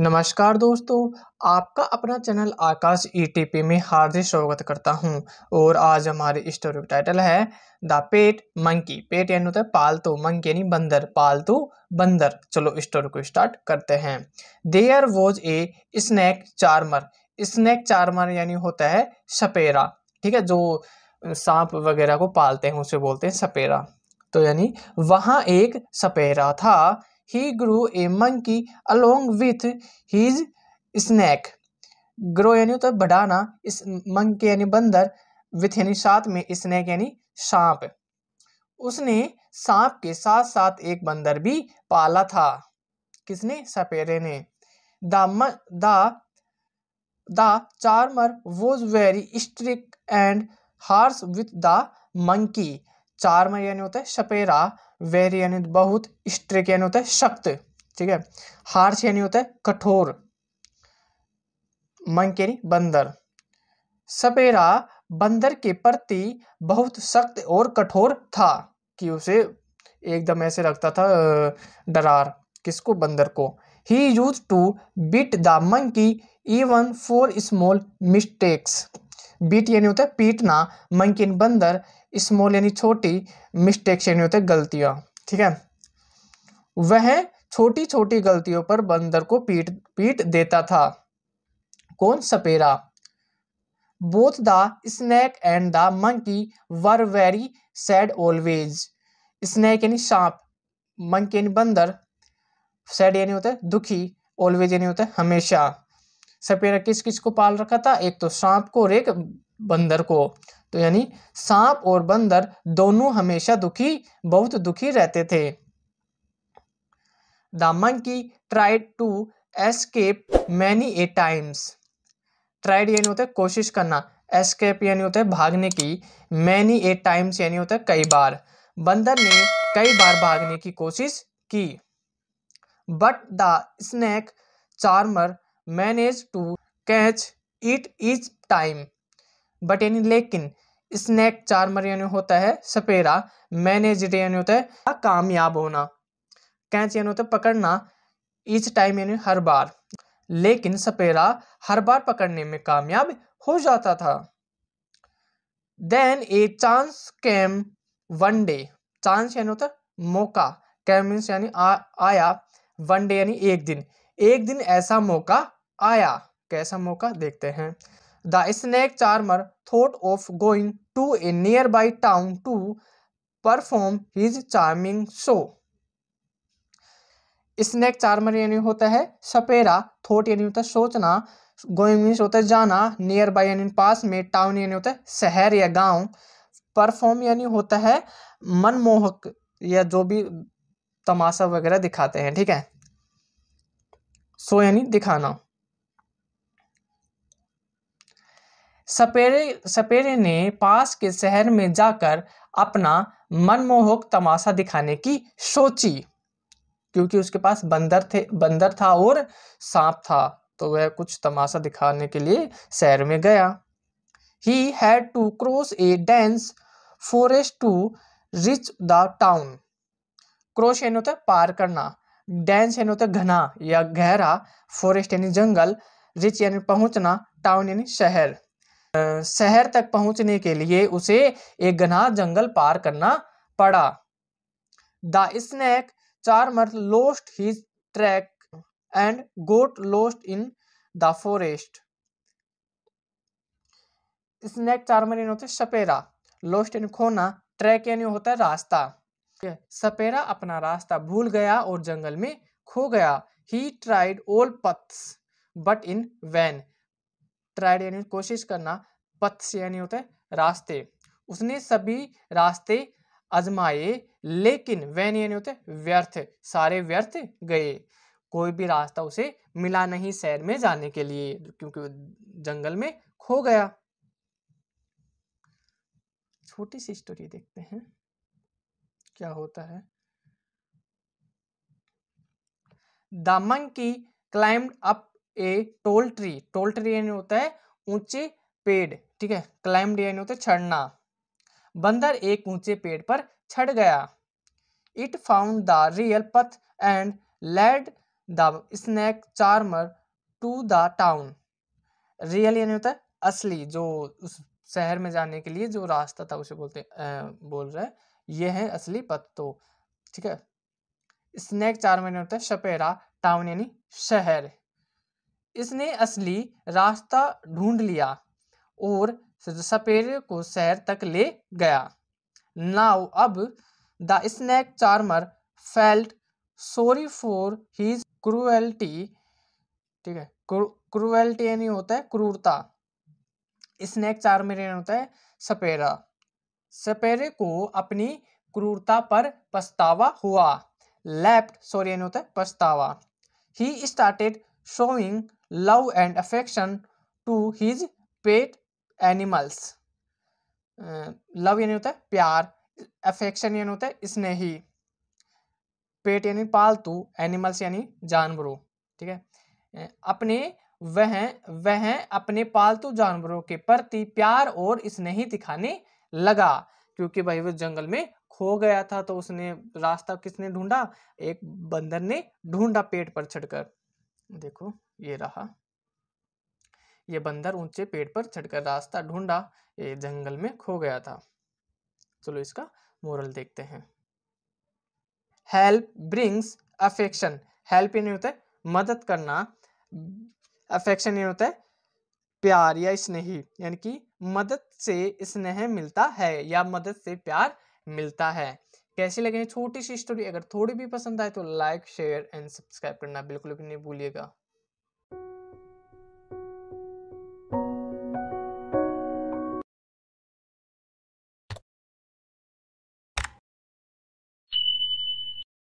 नमस्कार दोस्तों आपका अपना चैनल आकाश ईटीपी e में हार्दिक स्वागत करता हूं और आज हमारे स्टोरी टाइटल है द पेट मंकी पेट यानी होता है पालतू मंकी यानी बंदर पालतू बंदर चलो स्टोरी को स्टार्ट करते हैं there was a snake charmer snake charmer यानी होता है सपेरा ठीक है जो सांप वगैरह को पालते हैं उसे बोलते हैं सपेरा तो यानी वहाँ एक सपेरा था he grew a monkey along with his snack ग्रो यानी होता है बढ़ाना इस मंक यानी बंदर विथ यानी साथ में स्नैक यानी सांप उसने सांप के साथ साथ एक बंदर भी पाला था किसने सपेरे ने the the the charmer was very strict and harsh with the monkey चार में यानी होता है सपेरा वेर यानी बहुत स्ट्रिक यानी होता है सख्त ठीक है हार्श यानी होता है कठोर मंक यानी बंदर सपेरा बंदर के प्रति बहुत सख्त और कठोर था कि उसे एकदम ऐसे रखता था डरार किसको बंदर को ही use to beat the monkey even for small mistakes beat यानी होता है पीटना मंकिन बंदर स्मॉल यानी छोटी मिस्टेक्स यानी होते गलतियाँ ठीक है वह छोटी छोटी गलतियों पर बंदर को पीट पीट देता था कौन सपेरा both the snake and the monkey were very sad always snake यानी सांप मंकी यानी बंदर सैड यानी होता है दुखी ऑलवेज यानी होता है हमेशा सपेरा किस किस को पाल रखा था एक तो सांप को और एक बंदर को तो यानी सांप और बंदर दोनों हमेशा दुखी बहुत दुखी रहते थे the monkey tried to escape many a times tried यानी होता है कोशिश करना एस्केप यानी होता है भागने की मैनी ए टाइम्स यानी होता है कई बार बंदर ने कई बार भागने की कोशिश की but the snake charmer manage to catch it each time but यानी लेकिन स्नैक चार्मर यानी होता है सपेरा मैनेजर यानी होता है कामयाब होना कैच यानी होता है पकड़ना इस टाइम यानी हर बार लेकिन सपेरा हर बार पकड़ने में कामयाब हो जाता था then a chance came one day chance यानी होता है मौका कैम मीन्स यानी आया वन डे यानी एक दिन एक दिन ऐसा मौका आया कैसा मौका देखते हैं snake charmer thought of going to a nearby town to perform his charming show snake charmer यानी होता है सपेरा थोट यानी होता है सोचना गोइंग मीन्स होता है जाना नियर बाई यानी पास में टाउन यानी होता है शहर या गांव परफॉर्म यानी होता है मनमोहक या जो भी तमाशा वगैरह दिखाते हैं ठीक है सो यानी दिखाना सपेरे सपेरे ने पास के शहर में जाकर अपना मनमोहक तमाशा दिखाने की सोची क्योंकि उसके पास बंदर थे बंदर था और सांप था तो वह कुछ तमाशा दिखाने के लिए शहर में गया he had to cross a dense forest to reach the town cross यानी होता है पार करना डेंस यानी होता है घना या गहरा फॉरेस्ट यानी जंगल रिच यानी पहुंचना टाउन यानी शहर शहर तक पहुंचने के लिए उसे एक घना जंगल पार करना पड़ा the snake charmer lost his track and got lost in the forest snake चार यानी होते सपेरा लोस्ट इन खोना ट्रैक यानी होता है रास्ता सपेरा अपना रास्ता भूल गया और जंगल में खो गया he tried all paths but in vain tried यानी कोशिश करना पथ से यानी होता है रास्ते उसने सभी रास्ते आजमाए लेकिन वैन यानी होते व्यर्थ सारे व्यर्थ गए कोई भी रास्ता उसे मिला नहीं शहर में जाने के लिए क्योंकि जंगल में खो गया छोटी सी स्टोरी देखते हैं क्या होता है दामंग की climbed up a tall tree tall tree यानी होता है ऊंचे पेड़ ठीक है क्लाइम्ड यानी होता है चढ़ना बंदर एक ऊंचे पेड़ पर चढ़ गया it found the real path and led the snake charmer to the town real यानी होता है असली जो उस शहर में जाने के लिए जो रास्ता था उसे बोलते आ, बोल रहे ये है असली पथ तो ठीक है स्नैक चार्मर यानी होता है शपेरा टाउन यानी शहर इसने असली रास्ता ढूंढ लिया और सपेरे को शहर तक ले गया नाउ अब the snake charmer felt sorry for his cruelty ठीक है क्रूएल्टी यानी होता है क्रूरता स्नैक चार्मर यानी होता है सपेरा सपेरे को अपनी क्रूरता पर पछतावा हुआ लेफ्ट सॉरी यानी होता है पछतावा he started showing love and affection to his pet animals love यानी होता है प्यार अफेक्शन यानी होता है स्नेही पेट यानी पालतू एनिमल्स यानी जानवरों ठीक है uh, अपने वह वह अपने पालतू जानवरों के प्रति प्यार और स्नेही दिखाने लगा क्योंकि भाई वो जंगल में खो गया था तो उसने रास्ता किसने ढूंढा एक बंदर ने ढूंढा पेट पर चढ़कर देखो ये रहा ये बंदर ऊंचे पेड़ पर चढ़कर रास्ता ढूंढा ये जंगल में खो गया था चलो इसका मोरल देखते हैं हेल्प ब्रिंग्स अफेक्शन हेल्प ये नहीं होता है मदद करना अफेक्शन ये होता है प्यार या स्नेही यानी कि मदद से स्नेह मिलता है या मदद से प्यार मिलता है कैसी लगे छोटी सी स्टोरी अगर थोड़ी भी पसंद आए तो लाइक शेयर एंड सब्सक्राइब करना बिल्कुल भी नहीं भूलिएगा